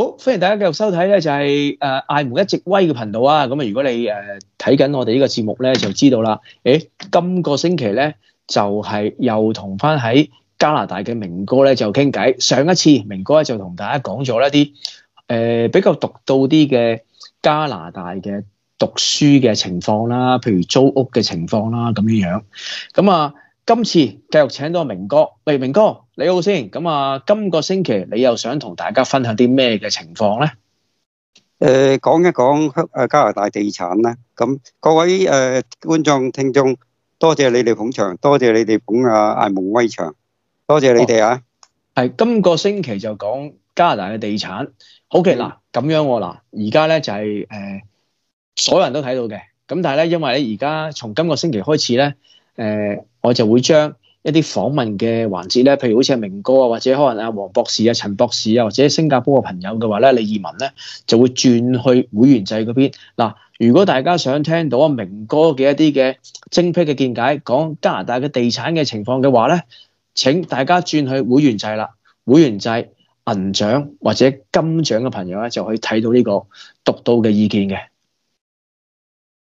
好，欢迎大家继续收睇咧，就系诶艾门一直威嘅频道啊。咁啊，如果你诶睇紧我哋呢个节目咧，就知道啦。诶，今个星期咧就系又同翻喺加拿大嘅明哥咧就倾偈。上一次明哥就同大家讲咗一啲诶比较独到啲嘅加拿大嘅读书嘅情况啦，譬如租屋嘅情况啦，咁样样。咁啊。今次繼續請到明哥，喂，明哥你好先。咁啊，今個星期你又想同大家分享啲咩嘅情況咧？誒，講一講香加拿大地產啦。咁各位誒觀眾聽眾，多謝你哋捧場，多謝你哋捧啊艾蒙威場，多謝你哋啊。係今個星期就講加拿大嘅地產。好嘅，嗱咁樣喎嗱，而家咧就係誒所有人都睇到嘅。咁但係咧，因為咧而家從今個星期開始咧誒。我就會將一啲訪問嘅環節咧，譬如好似阿明哥啊，或者可能阿黃博士啊、陳博士啊，或者新加坡嘅朋友嘅話咧，你移民咧就會轉去會員制嗰邊。嗱，如果大家想聽到阿明哥嘅一啲嘅精辟嘅見解，講加拿大嘅地產嘅情況嘅話咧，請大家轉去會員制啦。會員制銀獎或者金獎嘅朋友咧，就可以睇到呢個獨到嘅意見嘅。